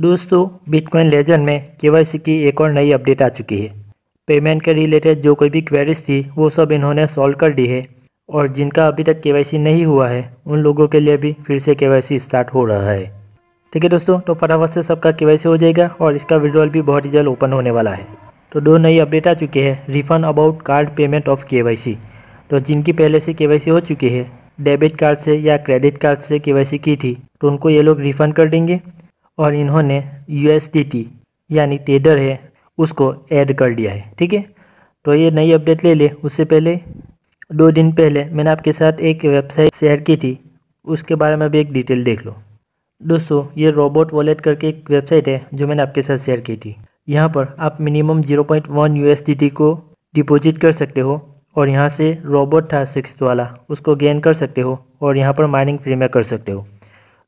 दोस्तों bitcoin lesion में KYC की एक और नई अपडेट आ चुकी है पेमेंट के रिलेटेड जो कोई भी क्वेरीज थी वो सब इन्होंने सॉल्व कर दी है और जिनका अभी तक केवाईसी नहीं हुआ है उन लोगों के लिए भी फिर से केवाईसी स्टार्ट हो रहा है ठीक है दोस्तों तो फटाफट से सबका केवाईसी हो जाएगा और इसका विड्रॉल भी बहुत ही जल्द ओपन होने वाला है तो दो नई अपडेट आ चुकी है refund about card payment off के तो जिनकी पहले से के हो चुकी है डेबिट कार्ड से या क्रेडिट कार्ड से के की थी तो उनको ये लोग रिफंड कर देंगे और इन्होंने यू यानी टेडर है उसको ऐड कर दिया है ठीक है तो ये नई अपडेट ले ले उससे पहले दो दिन पहले मैंने आपके साथ एक वेबसाइट शेयर की थी उसके बारे में भी एक डिटेल देख लो दोस्तों ये रोबोट वॉलेट करके एक वेबसाइट है जो मैंने आपके साथ शेयर की थी यहाँ पर आप minimum zero point one U को डिपॉजिट कर सकते हो और यहाँ से रोबोट था सिक्स वाला उसको गेन कर सकते हो और यहाँ पर माइनिंग फ्री में कर सकते हो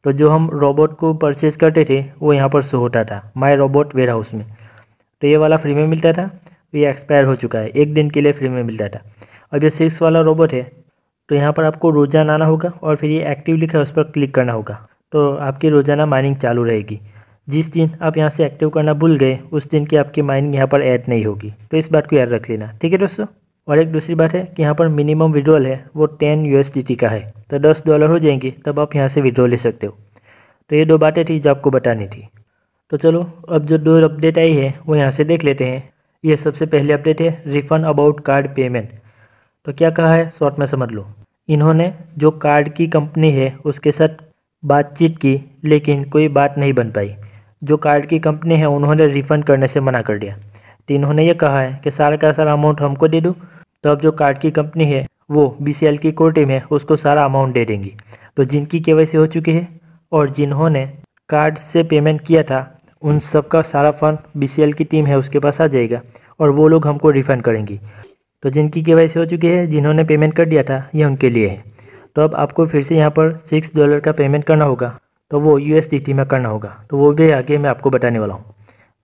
तो जो हम रोबोट को परचेज़ करते थे वो यहाँ पर शो होता था माई रोबोट वेयर हाउस में तो ये वाला फ्री में मिलता था तो ये एक्सपायर हो चुका है एक दिन के लिए फ्री में मिलता था और जो सिक्स वाला रोबोट है तो यहाँ पर आपको रोजाना आना होगा और फिर ये एक्टिव लिखा है उस पर क्लिक करना होगा तो आपकी रोज़ाना माइनिंग चालू रहेगी जिस दिन आप यहाँ से एक्टिव करना भूल गए उस दिन की आपकी माइनिंग यहाँ पर ऐड नहीं होगी तो इस बात को याद रख लेना ठीक है दोस्तों और एक दूसरी बात है कि यहाँ पर मिनिमम विड्रॉल है वो टेन यू का है तो दस डॉलर हो जाएंगी तब आप यहाँ से विड्रॉ ले सकते हो तो ये दो बातें थी जो आपको बतानी थी तो चलो अब जो दो अपडेट आई है वो यहाँ से देख लेते हैं ये सबसे पहले अपडेट है रिफ़ंड अबाउट कार्ड पेमेंट तो क्या कहा है शॉर्ट में समझ लो इन्होंने जो कार्ड की कंपनी है उसके साथ बातचीत की लेकिन कोई बात नहीं बन पाई जो कार्ड की कंपनी है उन्होंने रिफ़ंड करने से मना कर दिया तो इन्होंने ये कहा है कि सारा का सारा अमाउंट हमको दे दो तो अब जो कार्ड की कंपनी है वो बी की कोर टीम है उसको सारा अमाउंट दे देंगी तो जिनकी के हो चुकी है और जिन्होंने कार्ड से पेमेंट किया था उन सब का सारा फंड बी की टीम है उसके पास आ जाएगा और वो लोग हमको रिफ़ंड करेंगी तो जिनकी के हो चुकी है जिन्होंने पेमेंट कर दिया था ये उनके लिए है तो अब आपको फिर से यहाँ पर सिक्स डॉलर का पेमेंट करना होगा तो वो यू में करना होगा तो वो भी आगे मैं आपको बताने वाला हूँ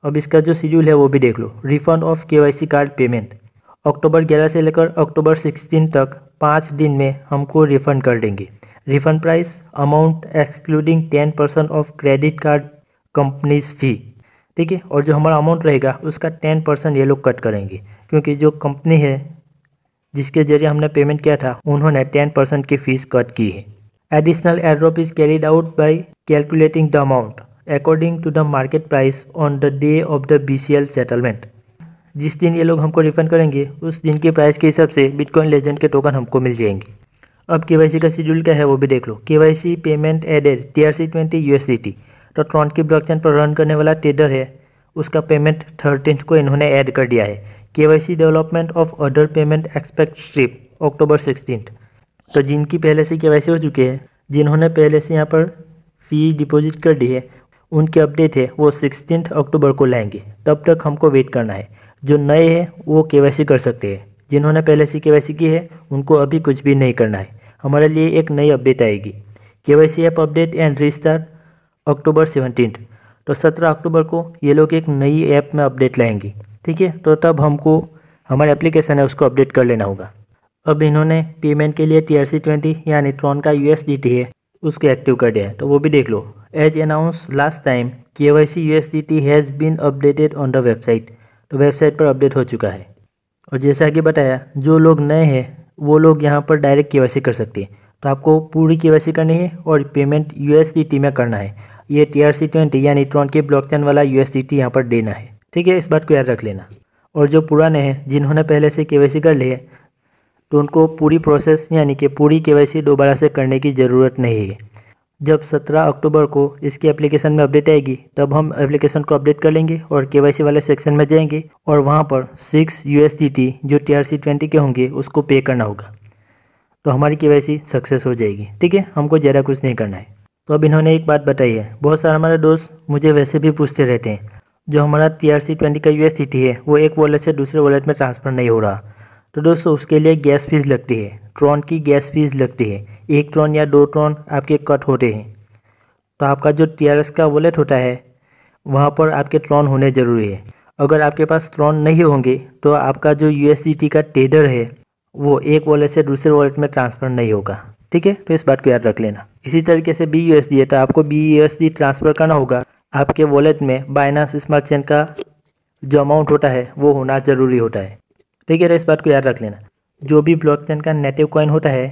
अब इसका जो शेड्यूल है वो भी देख लो रिफंड ऑफ के कार्ड पेमेंट अक्टूबर 11 से लेकर अक्टूबर 16 तक पाँच दिन में हमको रिफ़ंड कर देंगे refund price amount excluding ten percent of credit card companies fee ठीक है और जो हमारा अमाउंट रहेगा उसका टेन परसेंट ये लोग कट करेंगे क्योंकि जो कंपनी है जिसके जरिए हमने पेमेंट किया था उन्होंने टेन परसेंट की फ़ीस कट की है additional airdrop is carried out by calculating the amount according to the market price on the day of the B C L settlement जिस दिन ये लोग हमको रिफंड करेंगे उस दिन के प्राइस के हिसाब से बिटकॉइन लेजेंड के टोकन हमको मिल जाएंगे अब के का शेड्यूल क्या है वो भी देख लो तो के payment added T R C twenty U S D T तो ट्रॉन की ब्लॉक पर रन करने वाला ट्रेडर है उसका पेमेंट थर्टीन को इन्होंने ऐड कर दिया है के development of other payment expect strip October sixteen तो जिनकी पहले से के हो चुकी है जिन्होंने पहले से यहाँ पर फ़ी डिपॉजिट कर दी है उनकी अपडेट है वो सिक्सटीन अक्टूबर को लाएंगे तब तक हमको वेट करना है जो नए हैं वो के कर सकते हैं जिन्होंने पहले से के की है उनको अभी कुछ भी नहीं करना है हमारे लिए एक नई अपडेट आएगी के Y C app update and रिस्टार October seventeen तो सत्रह अक्टूबर को ये लोग एक नई ऐप में अपडेट लाएंगे ठीक है तो तब हमको हमारे एप्लीकेशन है उसको अपडेट कर लेना होगा अब इन्होंने पेमेंट के लिए टी आर सी ट्वेंटी यानी ट्रॉन का यू एस डी टी है उसको एक्टिव कर दिया है तो वो भी देख लो as announce last time K Y C U S D T has been updated on the website तो वेबसाइट पर अपडेट हो चुका है और जैसा कि बताया जो लोग नए हैं वो लोग यहाँ पर डायरेक्ट के कर सकते हैं तो आपको पूरी के करनी है और पेमेंट यू में करना है ये टी आर सी ट्वेंटी यानी ट्रॉन के ब्लॉकचेन वाला यू एस यहाँ पर देना है ठीक है इस बात को याद रख लेना और जो पुराने हैं जिन्होंने पहले से के कर लिए तो उनको पूरी प्रोसेस यानी कि पूरी के दोबारा से करने की ज़रूरत नहीं है जब 17 अक्टूबर को इसकी एप्लीकेशन में अपडेट आएगी तब हम एप्लीकेशन को अपडेट कर लेंगे और के वाले सेक्शन में जाएंगे और वहाँ पर सिक्स यू जो टी आर के होंगे उसको पे करना होगा तो हमारी के सक्सेस हो जाएगी ठीक है हमको ज़्यादा कुछ नहीं करना है तो अब इन्होंने एक बात बताई है बहुत सारे हमारे दोस्त मुझे वैसे भी पूछते रहते हैं जो हमारा टी आर का यू है वो एक वॉलेट से दूसरे वॉलेट में ट्रांसफ़र नहीं हो रहा तो दोस्तों उसके लिए गैस फीस लगती है ट्रॉन की गैस फीस लगती है एक ट्रॉन या दो ट्रॉन आपके कट होते हैं तो आपका जो टी का वॉलेट होता है वहाँ पर आपके ट्रॉन होने ज़रूरी है अगर आपके पास ट्रॉन नहीं होंगे तो आपका जो यू का टेडर है वो एक वॉलेट से दूसरे वॉलेट में ट्रांसफ़र नहीं होगा ठीक है तो इस बात को याद रख लेना इसी तरीके से बी यू है तो आपको बी यू ट्रांसफ़र करना होगा आपके वॉलेट में बाइनास स्मार्ट चेन का जो अमाउंट होता है वो होना ज़रूरी होता है ठीक है इस बात को याद रख लेना जो भी ब्लॉकचेन का नेटिव कॉइन होता है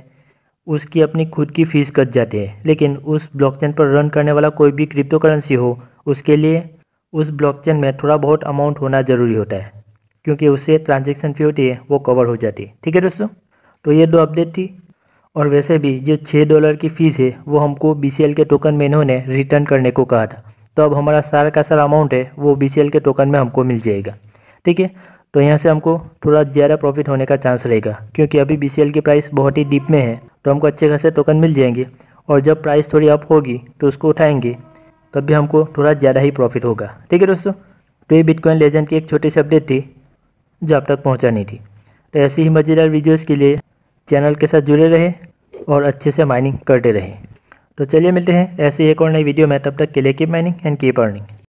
उसकी अपनी खुद की फ़ीस कट जाती है लेकिन उस ब्लॉकचेन पर रन करने वाला कोई भी क्रिप्टो करेंसी हो उसके लिए उस ब्लॉकचेन में थोड़ा बहुत अमाउंट होना ज़रूरी होता है क्योंकि उससे ट्रांजेक्शन फी होती है वो कवर हो जाती है ठीक है दोस्तों तो ये दो अपडेट थी और वैसे भी जो छः डॉलर की फ़ीस है वो हमको बी के टोकन में इन्होंने रिटर्न करने को कहा था तो अब हमारा सारा का सारा अमाउंट है वो बी के टोकन में हमको मिल जाएगा ठीक है तो यहाँ से हमको थोड़ा ज़्यादा प्रॉफिट होने का चांस रहेगा क्योंकि अभी बी की प्राइस बहुत ही डीप में है तो हमको अच्छे खासे टोकन मिल जाएंगे और जब प्राइस थोड़ी अप होगी तो उसको उठाएंगे तब भी हमको थोड़ा ज़्यादा ही प्रॉफिट होगा ठीक है दोस्तों तो ये बिटकॉइन लेजेंड की एक छोटी सी अपडेट थी जो आप तक पहुँचानी थी तो ऐसी ही मज़ेदार वीडियोज़ के लिए चैनल के साथ जुड़े रहे और अच्छे से माइनिंग करते रहे तो चलिए मिलते हैं ऐसे एक और नई वीडियो में तब तक के लिए keep mining and keep earning